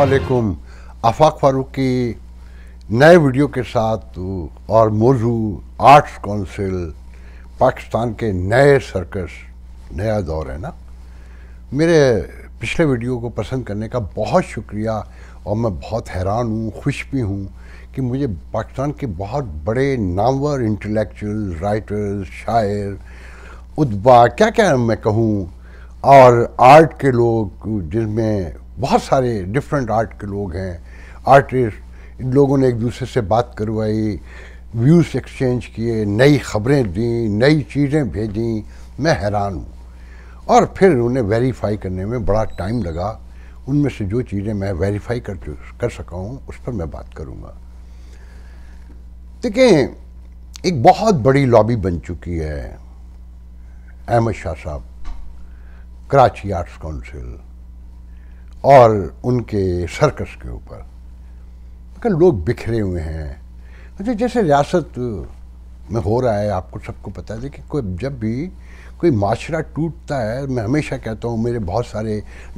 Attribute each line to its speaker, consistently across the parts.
Speaker 1: असलकुम आफाक फारूक की नए वीडियो के साथ और मौजू आर्ट्स काउंसिल पाकिस्तान के नए सर्कस नया दौर है ना मेरे पिछले वीडियो को पसंद करने का बहुत शुक्रिया और मैं बहुत हैरान हूँ खुश भी हूँ कि मुझे पाकिस्तान के बहुत बड़े नामवर इंटेलेक्चुअल राइटर्स शायर उदबा क्या क्या मैं कहूँ और आर्ट के लोग जिनमें बहुत सारे डिफरेंट आर्ट के लोग हैं आर्टिस्ट इन लोगों ने एक दूसरे से बात करवाई व्यूज़ एक्सचेंज किए नई खबरें दी नई चीज़ें भेजी मैं हैरान हूँ और फिर उन्हें वेरीफाई करने में बड़ा टाइम लगा उनमें से जो चीज़ें मैं वेरीफाई कर कर सका हूँ उस पर मैं बात करूँगा देखें एक बहुत बड़ी लॉबी बन चुकी है अहमद शाह साहब कराची आर्ट्स काउंसिल और उनके सर्कस के ऊपर मगर लोग बिखरे हुए हैं अच्छा जैसे रियासत में हो रहा है आपको सबको पता है कि कोई जब भी कोई माशरा टूटता है मैं हमेशा कहता हूँ मेरे बहुत सारे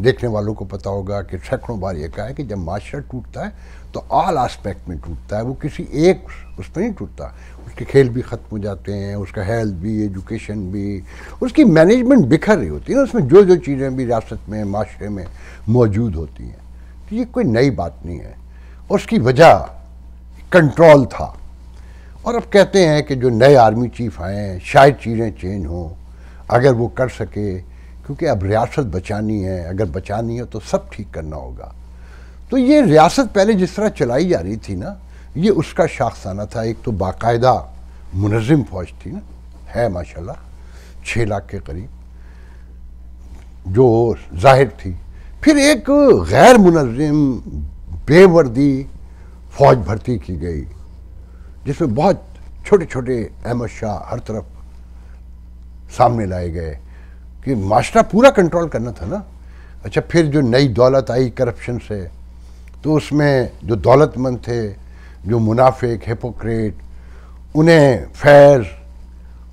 Speaker 1: देखने वालों को पता होगा कि सैकड़ों बार ये कहा है कि जब माशरा टूटता है तो ऑल आस्पेक्ट में टूटता है वो किसी एक उस पर नहीं टूटता उसके खेल भी ख़त्म हो जाते हैं उसका हेल्थ भी एजुकेशन भी उसकी मैनेजमेंट बिखर रही होती है ना उसमें जो जो चीज़ें भी रियासत में माशरे में मौजूद होती हैं तो ये कोई नई बात नहीं है उसकी वजह कंट्रोल था और अब कहते हैं कि जो नए आर्मी चीफ आए हैं शायद चीज़ें चेंज हों अगर वो कर सके क्योंकि अब रियासत बचानी है अगर बचानी है तो सब ठीक करना होगा तो ये रियासत पहले जिस तरह चलाई जा रही थी ना ये उसका शाखसाना था एक तो बाकायदा मुनज़म फ़ौज थी ना है माशाल्लाह छः लाख के करीब जो जाहिर थी फिर एक गैर मुनज़म बेवर्दी फ़ौज भर्ती की गई जिसमें बहुत छोटे छोटे अहमद शाह हर तरफ सामने लाए गए कि माशरा पूरा कंट्रोल करना था ना अच्छा फिर जो नई दौलत आई करप्शन से तो उसमें जो दौलतमंद थे जो मुनाफिक हेपोक्रेट उन्हें फैज़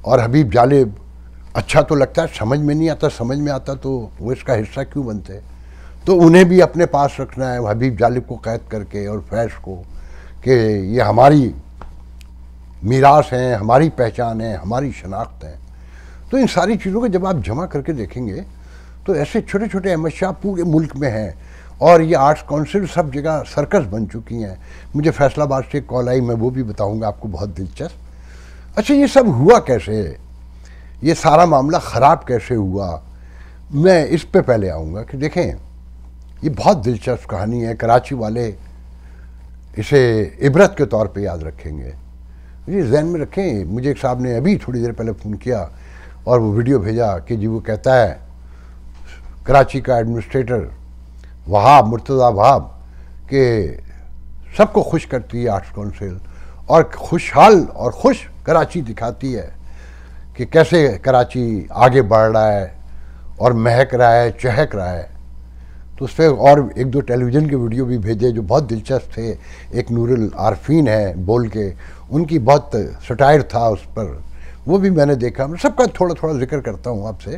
Speaker 1: और हबीब जालिब अच्छा तो लगता है समझ में नहीं आता समझ में आता तो वो इसका हिस्सा क्यों बनते तो उन्हें भी अपने पास रखना है हबीब जालिब को कैद करके और फैज़ को कि ये हमारी मीरास हैं हमारी पहचान है हमारी शनाख्त है तो इन सारी चीज़ों को जब आप जमा करके देखेंगे तो ऐसे छोटे छोटे एम पूरे मुल्क में हैं और ये आर्ट्स काउंसिल सब जगह सर्कस बन चुकी हैं मुझे फैसलाबाद से कॉल आई मैं वो भी बताऊंगा आपको बहुत दिलचस्प अच्छा ये सब हुआ कैसे ये सारा मामला ख़राब कैसे हुआ मैं इस पे पहले आऊँगा कि देखें ये बहुत दिलचस्प कहानी है कराची वाले इसे इबरत के तौर पे याद रखेंगे ये जहन में रखें मुझे एक साहब ने अभी थोड़ी देर पहले फ़ोन किया और वो वीडियो भेजा कि जी वो कहता है कराची का एडमिनिस्ट्रेटर वहाब मुर्तज़ा वहाब के सबको खुश करती है आर्ट्स काउंसिल और खुशहाल और खुश कराची दिखाती है कि कैसे कराची आगे बढ़ रहा है और महक रहा है चहक रहा है तो उस पर और एक दो टेलीविज़न के वीडियो भी भेजे जो बहुत दिलचस्प थे एक नूरल आरफीन है बोल के उनकी बहुत सटायर था उस पर वो भी मैंने देखा मैं सबका थोड़ा थोड़ा जिक्र करता हूँ आपसे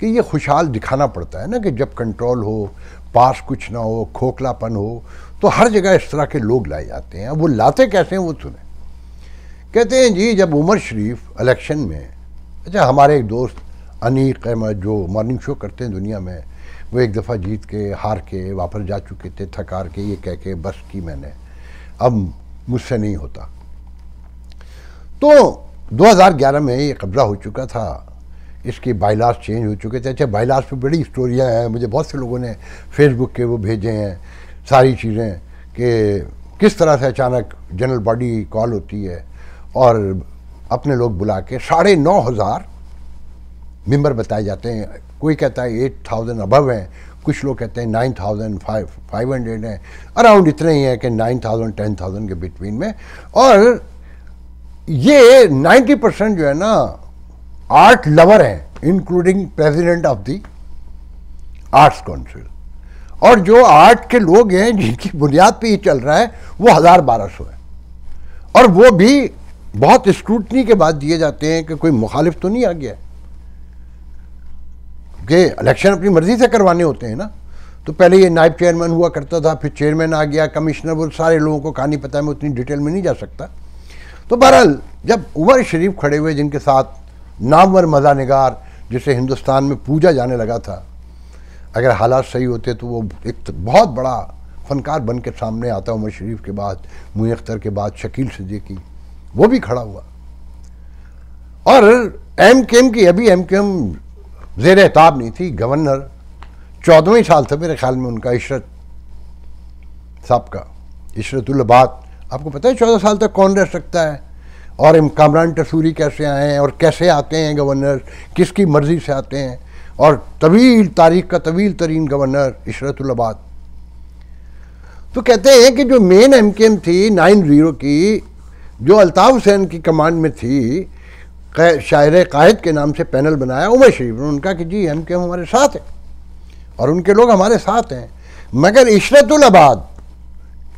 Speaker 1: कि ये खुशहाल दिखाना पड़ता है ना कि जब कंट्रोल हो पास कुछ ना हो खोखलापन हो तो हर जगह इस तरह के लोग लाए जाते हैं अब वो लाते कैसे हैं वो सुने कहते हैं जी जब उमर शरीफ इलेक्शन में अच्छा हमारे एक दोस्त अनीक अहमद जो मॉर्निंग शो करते हैं दुनिया में वो एक दफ़ा जीत के हार के वापस जा चुके थे थकार के ये कह के बस की मैंने अब मुझसे नहीं होता तो 2011 में ये कब्ज़ा हो चुका था इसके बाइलास चेंज हो चुके थे अच्छा बाइलास पे बड़ी स्टोरियाँ हैं मुझे बहुत से लोगों ने फेसबुक के वो भेजे हैं सारी चीज़ें कि किस तरह से अचानक जनरल बॉडी कॉल होती है और अपने लोग बुला के साढ़े नौ हज़ार मेम्बर बताए जाते हैं कोई कहता है एट थाउजेंड अबव हैं कुछ लोग कहते हैं nine thousand five five hundred हैं अराउंड इतने ही हैं कि नाइन थाउजेंड टेन थाउजेंड के बिटवीन में और ये 90 परसेंट जो है ना आर्ट लवर हैं including president of the arts council और जो आर्ट के लोग हैं जिनकी बुनियाद पे ये चल रहा है वो हज़ार बारह सौ है और वो भी बहुत स्क्रूटनी के बाद दिए जाते हैं कि कोई मुखालिफ तो नहीं आ गया कि इलेक्शन अपनी मर्ज़ी से करवाने होते हैं ना तो पहले ये नायब चेयरमैन हुआ करता था फिर चेयरमैन आ गया कमिश्नर वो सारे लोगों को कहानी पता है मैं उतनी डिटेल में नहीं जा सकता तो बहरहाल जब उमर शरीफ खड़े हुए जिनके साथ नामवर मज़ा निगार जिसे हिंदुस्तान में पूजा जाने लगा था अगर हालात सही होते तो वो एक बहुत बड़ा फनकार बन के सामने आता उमर शरीफ के बाद मुई अख्तर के बाद शकील सिद्दीकी वो भी खड़ा हुआ और एम के एम की अभी एम के एम जेर एताब नहीं थी गवर्नर चौदहवें साल था मेरे ख्याल में उनका इशरत साहब का इशरतुल्लबाद आपको पता है चौदह साल तक कौन रह सकता है और कामरान टसूरी कैसे आए हैं और कैसे आते हैं गवर्नर किसकी मर्ज़ी से आते हैं और तवील तारीख का तवील तरीन गवर्नर इशरतुल्लाबाद तो कहते हैं कि जो मेन एम के एम थी नाइन ज़ीरो की जो अल्ताफ़ हुसैन की कमांड में थी शायर कायद के नाम से पैनल बनाया उमर शरीफ ने उनका कि जी एम के एम हमारे साथ है और उनके लोग हमारे साथ हैं मगर इशरतुल्लाबाद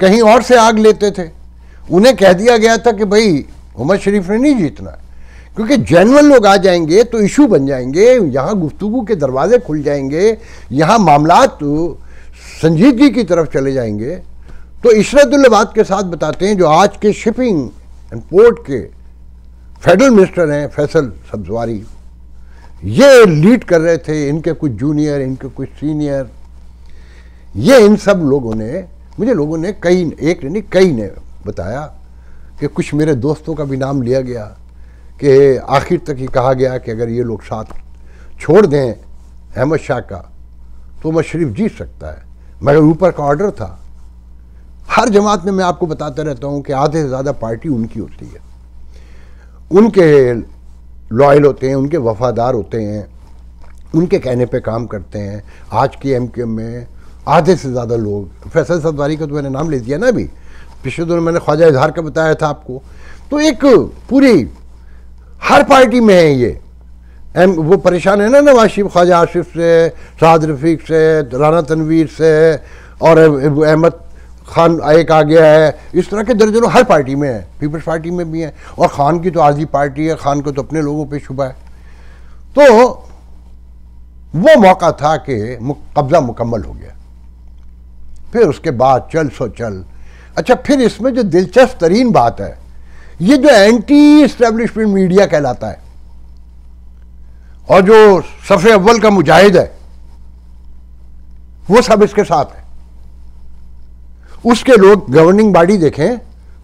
Speaker 1: कहीं और से आग लेते थे उन्हें कह दिया गया था कि भाई उमर शरीफ ने नहीं जीतना क्योंकि जैनवन लोग आ जाएंगे तो इशू बन जाएंगे यहाँ गुफ्तु के दरवाजे खुल जाएंगे यहाँ मामला तो संजीदगी की तरफ चले जाएंगे तो इशरतुल्लबाद के साथ बताते हैं जो आज के शिपिंग एंड पोर्ट के फेडरल मिनिस्टर हैं फैसल सब्जवारी ये लीड कर रहे थे इनके कुछ जूनियर इनके कुछ सीनियर ये इन सब लोगों ने मुझे लोगों ने कई एक नहीं कई ने बताया कि कुछ मेरे दोस्तों का भी नाम लिया गया कि आखिर तक ही कहा गया कि अगर ये लोग साथ छोड़ दें अहमद शाह का तो मैं शरीफ जीत सकता है मगर ऊपर का ऑर्डर था हर जमात में मैं आपको बताता रहता हूँ कि आधे से ज़्यादा पार्टी उनकी होती है उनके लॉयल होते हैं उनके वफादार होते हैं उनके कहने पे काम करते हैं आज की एम में आधे से ज़्यादा लोग फैसल सदवारी का तो मैंने नाम ले दिया ना अभी पिछले दिनों मैंने ख्वाजा इजहार का बताया था आपको तो एक पूरी हर पार्टी में है ये एम वो परेशान है ना नवाज शरीफ ख्वाजा आशिफ से साद रफीक से राना तनवीर से और अहमद खान एक आ गया है इस तरह के दर्जनों हर पार्टी में है पीपल्स पार्टी में भी है और ख़ान की तो आजी पार्टी है ख़ान को तो अपने लोगों पे शुभ है तो वो मौका था कि कब्ज़ा मुकम्मल हो गया फिर उसके बाद चल सो चल अच्छा फिर इसमें जो दिलचस्प तरीन बात है ये जो एंटी स्टैब्लिशमेंट मीडिया कहलाता है और जो सफ़े अव्वल का मुजाहिद है वो सब इसके साथ है उसके लोग गवर्निंग बॉडी देखें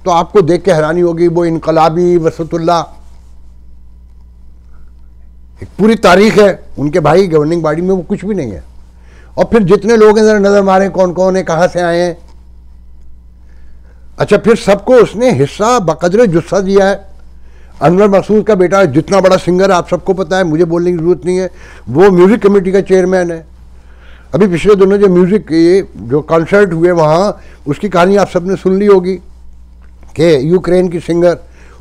Speaker 1: तो आपको देख के हैरानी होगी वो इनकलाबी वसतुल्ला एक पूरी तारीख है उनके भाई गवर्निंग बॉडी में वो कुछ भी नहीं है और फिर जितने लोग इधर नज़र मारे कौन कौन है कहां से आए हैं अच्छा फिर सबको उसने हिस्सा बकदरे जुस्सा दिया है अनवर मसूद का बेटा जितना बड़ा सिंगर आप सबको पता है मुझे बोलने की ज़रूरत नहीं है वो म्यूज़िक कमेटी का चेयरमैन है अभी पिछले दोनों जो म्यूज़िक ये जो कॉन्सर्ट हुए वहाँ उसकी कहानी आप सबने सुन ली होगी कि यूक्रेन की सिंगर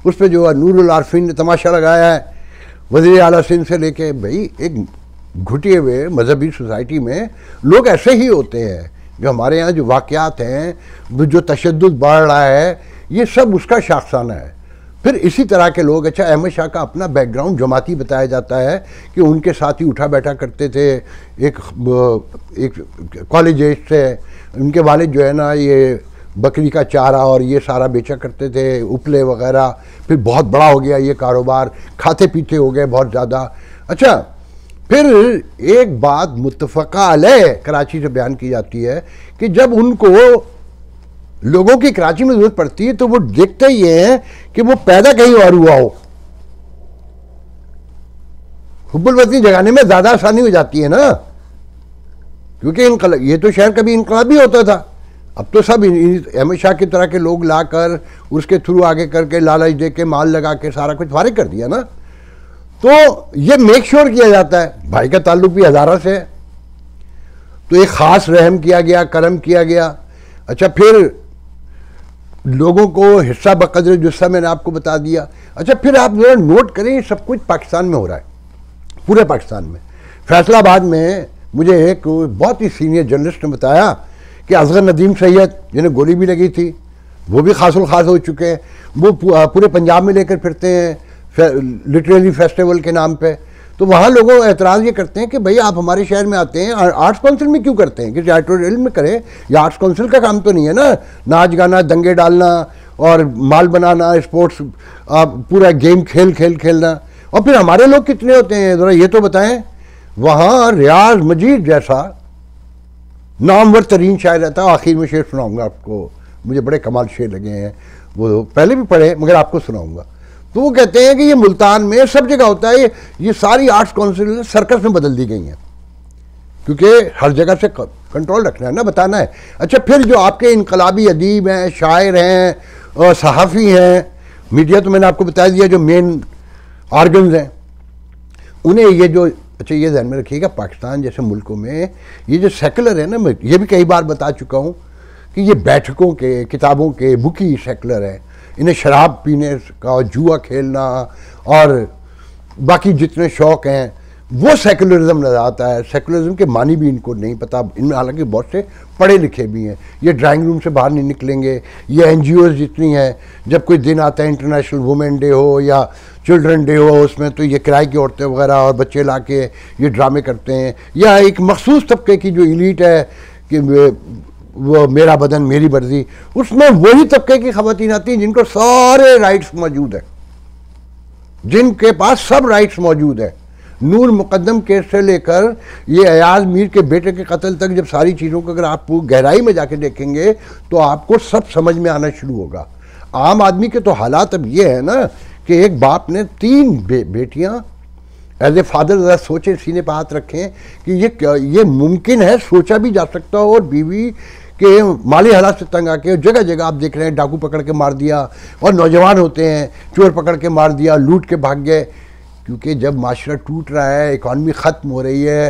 Speaker 1: उस पर जो नूरुल आरफिन ने तमाशा लगाया है वजीर अला सिंह से लेके भाई एक घुटे हुए मजहबी सोसाइटी में लोग ऐसे ही होते हैं जो हमारे यहाँ जो वाक़ात हैं जो तशद बढ़ रहा है ये सब उसका शाखसाना है फिर इसी तरह के लोग अच्छा अहमद शाह का अपना बैकग्राउंड जमाती बताया जाता है कि उनके साथ ही उठा बैठा करते थे एक एक कॉलेज से उनके वाले जो है ना ये बकरी का चारा और ये सारा बेचा करते थे उपले वगैरह फिर बहुत बड़ा हो गया ये कारोबार खाते पीते हो गए बहुत ज़्यादा अच्छा फिर एक बात मुतफ़ा अलह कराची से बयान की जाती है कि जब उनको लोगों की कराची में ज़रूरत पड़ती है तो वो देखते ही हैं कि वो पैदा कहीं और हुआ हो हुबुलवतनी जगाने में ज़्यादा आसानी हो जाती है ना क्योंकि इनकल ये तो शहर कभी इनकलाबी होता था अब तो सब अहमद शाह की तरह के लोग लाकर उसके थ्रू आगे करके लालच दे के माल लगा के सारा कुछ फारिग कर दिया ना तो ये मेक श्योर किया जाता है भाई का ताल्लुक भी हज़ारा से है तो एक ख़ास रहम किया गया करम किया गया अच्छा फिर लोगों को हिस्सा बकदर जुस्सा मैंने आपको बता दिया अच्छा फिर आप ज़रा नोट करें सब कुछ पाकिस्तान में हो रहा है पूरे पाकिस्तान में फैसलाबाद में मुझे एक बहुत ही सीनियर जर्नलिस्ट ने बताया कि असगर नदीम सैयद जिन्हें गोली भी लगी थी वो भी खासुल खास हो चुके हैं वो पूरे पंजाब में लेकर फिरते हैं लिटरेरी फेस्टिवल के नाम पे तो वहाँ लोगों एतराज़ ये करते हैं कि भाई आप हमारे शहर में आते हैं आर्ट्स काउंसिल में क्यों करते हैं किसी आर्टोरियल में करें या आर्ट्स काउंसिल का काम तो नहीं है ना नाच गाना दंगे डालना और माल बनाना स्पोर्ट्स पूरा गेम खेल खेल खेलना और फिर हमारे लोग कितने होते हैं ज़रा ये तो बताएं वहाँ रियाज मजीद जैसा नामवर तरीन शायर रहता है आखिर में शेर सुनाऊंगा आपको मुझे बड़े कमाल शेर लगे हैं वो पहले भी पढ़े मगर आपको सुनाऊंगा तो वो कहते हैं कि ये मुल्तान में सब जगह होता है ये ये सारी आर्ट्स काउंसिल सर्कस में बदल दी गई हैं क्योंकि हर जगह से कंट्रोल रखना है ना बताना है अच्छा फिर जो आपके इनकलाबी अदीब हैं शायर हैं और सहाफ़ी हैं मीडिया तो मैंने आपको बता दिया जो मेन ऑर्गन हैं उन्हें ये जो अच्छा ये ध्यान में रखिएगा पाकिस्तान जैसे मुल्कों में ये जो सेकुलर है ना मैं ये भी कई बार बता चुका हूँ कि ये बैठकों के किताबों के बुकी सेकुलर हैं इन्हें शराब पीने का जुआ खेलना और बाकी जितने शौक हैं वो सेकुलरिज्म नज़र आता है सेकुलरिज्म के मानी भी इनको नहीं पता इनमें हालांकि बहुत से पढ़े लिखे भी हैं ये ड्राइंग रूम से बाहर नहीं निकलेंगे ये एन जितनी हैं जब कोई दिन आता है इंटरनेशनल वुमेन डे हो या चिल्ड्रन डे हो उसमें तो ये किराए की औरतें वगैरह और बच्चे ला के ये ड्रामे करते हैं या एक मखसूस तबके की जो इलीट है कि वो मेरा बदन मेरी वर्जी उसमें वही तबके की खवतिन आती हैं जिनको सारे राइट्स मौजूद हैं जिनके पास सब राइट्स मौजूद हैं नूर मुकदम केस से लेकर ये अयाज मीर के बेटे के कत्ल तक जब सारी चीज़ों को अगर आप गहराई में जाके देखेंगे तो आपको सब समझ में आना शुरू होगा आम आदमी के तो हालात अब ये है ना कि एक बाप ने तीन बे, बेटियाँ एज ए फादर ज़रा सोचें सीने पर हाथ रखें कि ये ये मुमकिन है सोचा भी जा सकता हो और बीवी कि माली हालात से तंग आके जगह जगह आप देख रहे हैं डाकू पकड़ के मार दिया और नौजवान होते हैं चोर पकड़ के मार दिया लूट के भाग गए क्योंकि जब माशरा टूट रहा है इकॉनमी ख़त्म हो रही है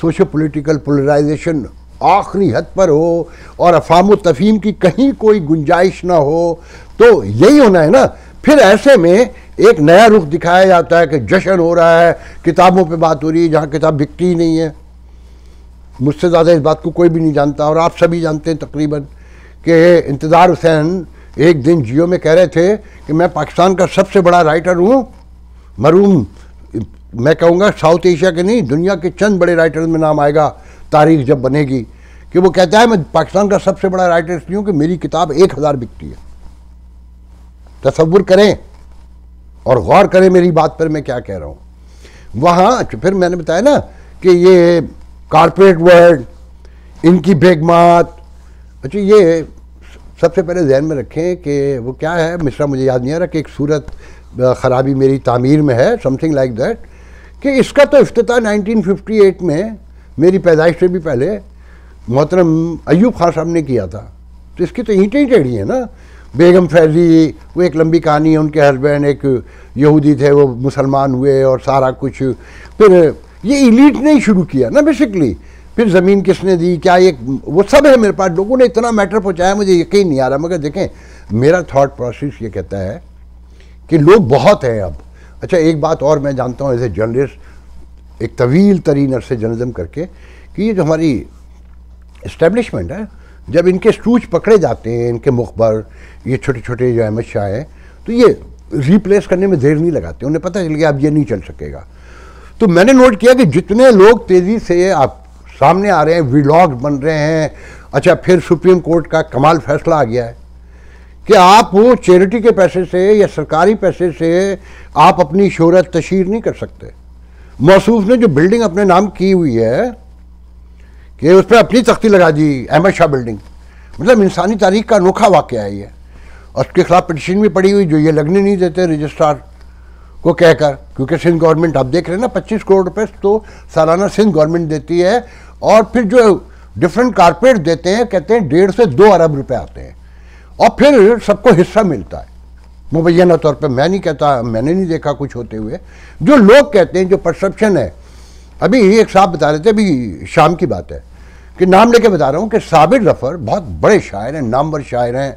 Speaker 1: सोशो पोलिटिकल पोलराइजेशन आखिरी हद पर हो और अफाम तफीम की कहीं कोई गुंजाइश ना हो तो यही होना है ना फिर ऐसे में एक नया रुख दिखाया जाता है कि जश्न हो रहा है किताबों पे बात हो रही है जहाँ किताब बिकती ही नहीं है मुझसे ज़्यादा इस बात को कोई भी नहीं जानता और आप सभी जानते हैं तकरीबन कि इंतज़ार हुसैन एक दिन जियो में कह रहे थे कि मैं पाकिस्तान का सबसे बड़ा राइटर हूँ मरूम मैं कहूँगा साउथ एशिया के नहीं दुनिया के चंद बड़े राइटर में नाम आएगा तारीख जब बनेगी कि वो कहता है मैं पाकिस्तान का सबसे बड़ा राइटर इसलिए हूँ कि मेरी किताब एक हज़ार बिकती है तस्वुर करें और गौर करें मेरी बात पर मैं क्या कह रहा हूँ वहाँ अच्छा, फिर मैंने बताया ना कि ये कारपोरेट वर्ल्ड इनकी बेगमात अच्छा ये सबसे पहले जहन में रखें कि वो क्या है मिश्रा मुझे याद नहीं आ रहा कि एक सूरत ख़राबी मेरी तामीर में है समथिंग लाइक दैट कि इसका तो फिफ्टी 1958 में मेरी पैदाइश से भी पहले मोहतरम अयूब खान साहब ने किया था तो इसकी तो ईंटें ही टेढ़ी है ना बेगम फैजी वो एक लंबी कहानी है उनके हस्बैंड एक यहूदी थे वो मुसलमान हुए और सारा कुछ फिर ये इलीट ने ही शुरू किया ना बेसिकली फिर ज़मीन किसने दी क्या ये वो सब है मेरे पास लोगों ने इतना मैटर पहुँचाया मुझे यकीन नहीं आ रहा मगर देखें मेरा थाट प्रोसेस ये कहता है कि लोग बहुत हैं अब अच्छा एक बात और मैं जानता हूँ एज ए जर्नलिस्ट एक तवील तरीन अरसे जर्नलिज्म करके कि ये जो हमारी इस्टेब्लिशमेंट है जब इनके स्टूच पकड़े जाते हैं इनके मुखबर ये छोटे छोटे जो अहमद शाह हैं तो ये रिप्लेस करने में देर नहीं लगाते उन्हें पता चल गया अब ये नहीं चल सकेगा तो मैंने नोट किया कि जितने लोग तेज़ी से आप सामने आ रहे हैं विलॉग बन रहे हैं अच्छा फिर सुप्रीम कोर्ट का कमाल फैसला आ गया है कि आप वो चैरिटी के पैसे से या सरकारी पैसे से आप अपनी शहरत तशहर नहीं कर सकते मौसूफ ने जो बिल्डिंग अपने नाम की हुई है कि उस पर अपनी तख्ती लगा दी अहमद शाह बिल्डिंग मतलब इंसानी तारीख का अनोखा वाक़ है ये उसके खिलाफ पटिशन भी पड़ी हुई जो ये लगने नहीं देते रजिस्ट्रार को कहकर क्योंकि सिंध गवर्नमेंट आप देख रहे हैं ना पच्चीस करोड़ रुपए तो सालाना सिंध गवर्नमेंट देती है और फिर जो डिफरेंट कारपोरेट देते हैं कहते हैं डेढ़ से दो अरब रुपए आते हैं और फिर सबको हिस्सा मिलता है मुबैना तौर पर मैं नहीं कहता मैंने नहीं देखा कुछ होते हुए जो लोग कहते हैं जो परसेप्शन है अभी एक साहब बता रहे थे अभी शाम की बात है कि नाम लेके बता रहा हूँ कि साबिर जफर बहुत बड़े शायर हैं नामवर शायर हैं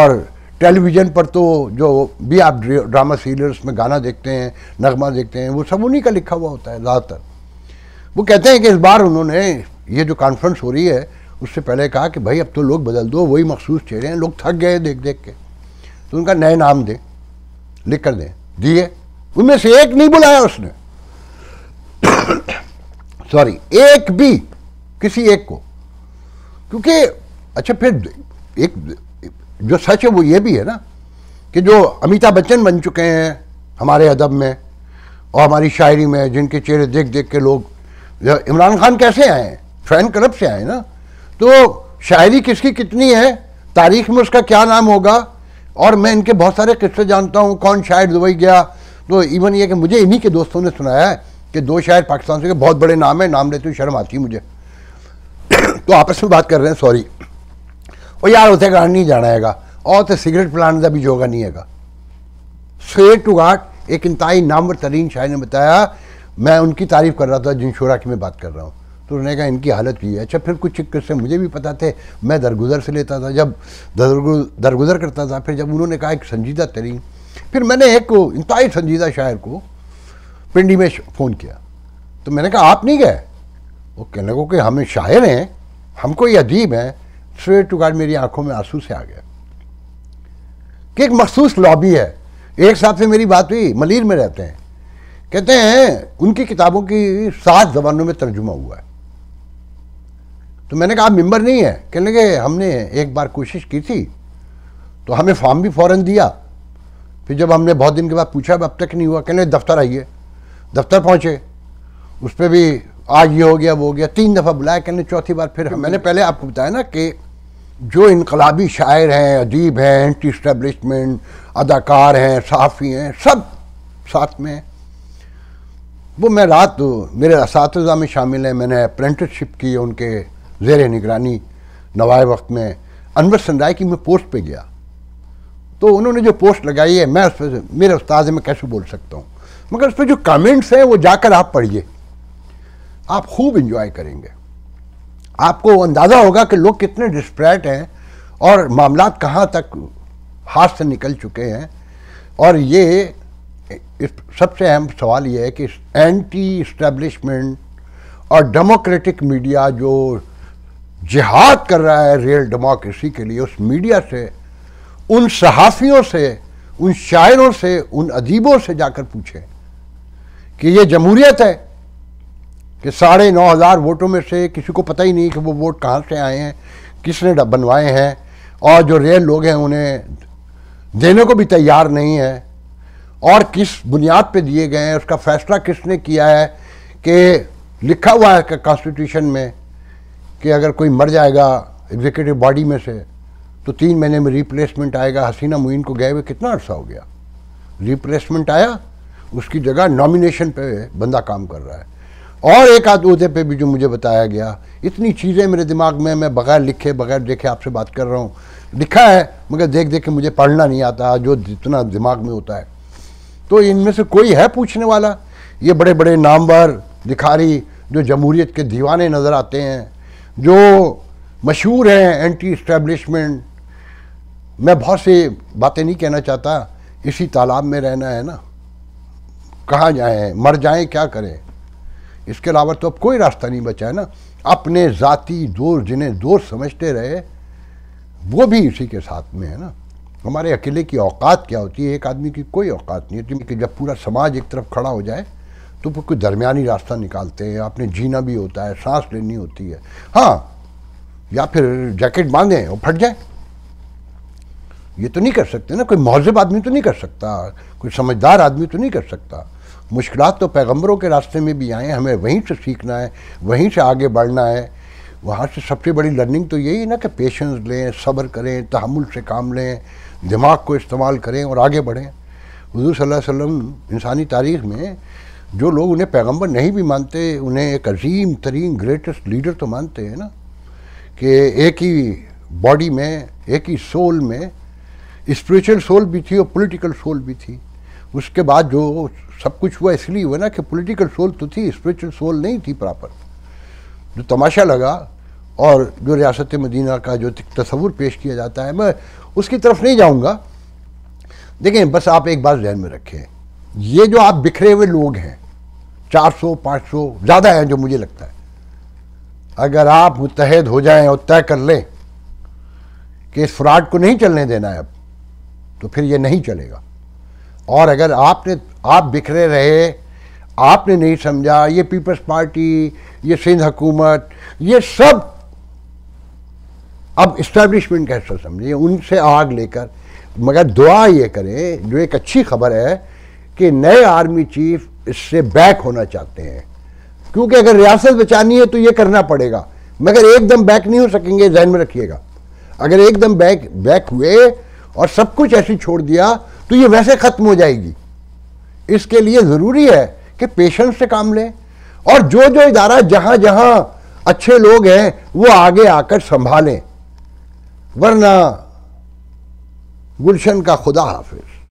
Speaker 1: और टेलीविज़न पर तो जो भी आप ड्रामा सीरियल्स में गाना देखते हैं नगमा देखते हैं वो सब उन्हीं का लिखा हुआ होता है ज़्यादातर वो कहते हैं कि इस बार उन्होंने ये जो कॉन्फ्रेंस हो रही है उससे पहले कहा कि भाई अब तो लोग बदल दो वही मखसूस चेहरे हैं लोग थक गए देख देख के तो उनका नए नाम दें लिख कर दें दिए उनमें से एक नहीं बुलाया उसने सॉरी एक भी किसी एक को क्योंकि अच्छा फिर एक जो सच है वो ये भी है ना कि जो अमिताभ बच्चन बन चुके हैं हमारे अदब में और हमारी शायरी में जिनके चेहरे देख देख के लोग इमरान खान कैसे आए हैं फैन क्लब से आए ना तो शायरी किसकी कितनी है तारीख में उसका क्या नाम होगा और मैं इनके बहुत सारे किस्से जानता हूँ कौन शायर दुबई गया तो इवन ये कि मुझे इन्हीं के दोस्तों ने सुनाया है कि दो शायर पाकिस्तान से बहुत बड़े नाम है नाम लेते हुए शर्म आती है मुझे तो आपस में बात कर रहे हैं सॉरी वो यार उसे ਗਾਣ नहीं जाना है और तो सिगरेट पिलाने का भी जोगा नहीं है शेर टू घाट एक इंतहाई नामवर तरीन शायर ने बताया मैं उनकी तारीफ़ कर रहा था जिन शोरा की मैं बात कर रहा हूँ तो उन्होंने कहा इनकी हालत भी है अच्छा फिर कुछ किस्से मुझे भी पता थे मैं दरगुजर से लेता था जब दरगुजर करता था फिर जब उन्होंने कहा एक संजीदा तरीन फिर मैंने एक इंतई संजीदा शायर को पिंडी में फ़ोन किया तो मैंने कहा आप नहीं गए वो कहने को कि हम शायर हैं हमको ये अजीब है स्ट्रेट टू गार्ड मेरी आंखों में आंसू से आ गया कि एक मखसूस लॉबी है एक साहब से मेरी बात हुई मलिर में रहते हैं कहते हैं उनकी किताबों की सात जबानों में तर्जुमा हुआ है तो मैंने कहा आप मेम्बर नहीं है कहने लगे हमने एक बार कोशिश की थी तो हमें फॉर्म भी फौरन दिया फिर जब हमने बहुत दिन के बाद पूछा अब तक नहीं हुआ कहने दफ्तर आइए दफ्तर पहुँचे उस पर भी आज ये हो गया वो हो गया तीन दफ़ा बुलाया कहने चौथी बार फिर मैंने पहले आपको बताया ना कि जो इनकलाबी शायर हैं अदीब हैं एंटी इस्टेब्लिशमेंट अदाकार हैं सहाफ़ी हैं सब साथ में हैं वो मैं रात मेरे इस में शामिल हैं मैंने अप्रेंटिसशिप की उनके जेर निगरानी नवाए वक्त में अनवर संदाय की मैं पोस्ट पे गया तो उन्होंने जो पोस्ट लगाई है मैं उस पर मेरे उस्ताद में कैसे बोल सकता हूँ मगर उस पर जो कमेंट्स हैं वो जाकर आप पढ़िए आप खूब इंजॉय करेंगे आपको अंदाज़ा होगा कि लोग कितने डिस्प्रैट हैं और मामला कहाँ तक हाथ से निकल चुके हैं और ये इस सबसे अहम सवाल ये है कि एंटी इस्टेब्लिशमेंट और डेमोक्रेटिक मीडिया जो जिहाद कर रहा है रियल डेमोक्रेसी के लिए उस मीडिया से उन सहाफ़ियों से उन शायरों से उन अदीबों से जाकर पूछें कि ये जमहूरियत है कि साढ़े नौ हज़ार वोटों में से किसी को पता ही नहीं कि वो वोट कहाँ से आए हैं किसने बनवाए हैं और जो रेयर लोग हैं उन्हें देने को भी तैयार नहीं है और किस बुनियाद पे दिए गए हैं उसका फैसला किसने किया है कि लिखा हुआ है कॉन्स्टिट्यूशन में कि अगर कोई मर जाएगा एग्जीक्यूटिव बॉडी में से तो तीन महीने में रिप्लेसमेंट आएगा हसीना मुइन को गए हुए कितना अर्सा हो गया रिप्लेसमेंट आया उसकी जगह नॉमिनेशन पे बंदा काम कर रहा है और एक आध उहदे पे भी जो मुझे बताया गया इतनी चीज़ें मेरे दिमाग में मैं बगैर लिखे बगैर देखे आपसे बात कर रहा हूँ लिखा है मगर देख देख के मुझे पढ़ना नहीं आता जो जितना दिमाग में होता है तो इनमें से कोई है पूछने वाला ये बड़े बड़े नामवर लिखारी जो जमहूरीत के दीवाने नज़र आते हैं जो मशहूर हैं एंटी इस्टेब्लिशमेंट मैं बहुत सी बातें नहीं कहना चाहता इसी तालाब में रहना है ना कहाँ जाएँ मर जाएँ क्या करें इसके अलावा तो अब कोई रास्ता नहीं बचा है ना अपने ज़ाती दोस्त जिन्हें दोस्त समझते रहे वो भी इसी के साथ में है ना हमारे अकेले की औकात क्या होती है एक आदमी की कोई औकात नहीं होती कि जब पूरा समाज एक तरफ खड़ा हो जाए तो फिर कोई दरमियानी रास्ता निकालते हैं आपने जीना भी होता है सांस लेनी होती है हाँ या फिर जैकेट बांधें और फट जाए ये तो नहीं कर सकते ना कोई महजब आदमी तो नहीं कर सकता कोई समझदार आदमी तो नहीं कर सकता मुश्किल तो पैगम्बरों के रास्ते में भी आए हमें वहीं से सीखना है वहीं से आगे बढ़ना है वहाँ से सबसे बड़ी लर्निंग तो यही ना कि पेशेंस लें सब्र करें तहमुल से काम लें दिमाग को इस्तेमाल करें और आगे बढ़ें हजू वसल्लम इंसानी तारीख में जो लोग उन्हें पैगंबर नहीं भी मानते उन्हें एक अजीम तरीन ग्रेटेस्ट लीडर तो मानते हैं ना कि एक ही बॉडी में एक ही सोल में स्पिरिचुअल सोल भी थी और पॉलिटिकल सोल भी थी उसके बाद जो सब कुछ हुआ इसलिए हुआ ना कि पॉलिटिकल सोल तो थी स्पिरिचुअल सोल नहीं थी प्रॉपर जो तमाशा लगा और जो रियासत मदीना का जो तस्वूर पेश किया जाता है मैं उसकी तरफ नहीं जाऊँगा देखें बस आप एक बात जहन में रखें ये जो आप बिखरे हुए लोग हैं 400 500 ज़्यादा हैं जो मुझे लगता है अगर आप मुतहद हो जाएं और तय कर लें कि इस फ्रॉड को नहीं चलने देना है अब तो फिर ये नहीं चलेगा और अगर आपने आप बिखरे रहे आपने नहीं समझा ये पीपल्स पार्टी ये सिंध हुकूमत ये सब अब इस्टेब्लिशमेंट का हिस्सा समझिए उनसे आग लेकर मगर दुआ ये करें जो एक अच्छी खबर है कि नए आर्मी चीफ इससे बैक होना चाहते हैं क्योंकि अगर रियासत बचानी है तो ये करना पड़ेगा मगर एकदम बैक नहीं हो सकेंगे जहन में रखिएगा अगर एकदम बैक बैक हुए और सब कुछ ऐसे छोड़ दिया तो ये वैसे ख़त्म हो जाएगी इसके लिए ज़रूरी है कि पेशेंस से काम लें और जो जो इदारा जहां जहां अच्छे लोग हैं वो आगे आकर संभालें वरना गुलशन का खुदा हाफिज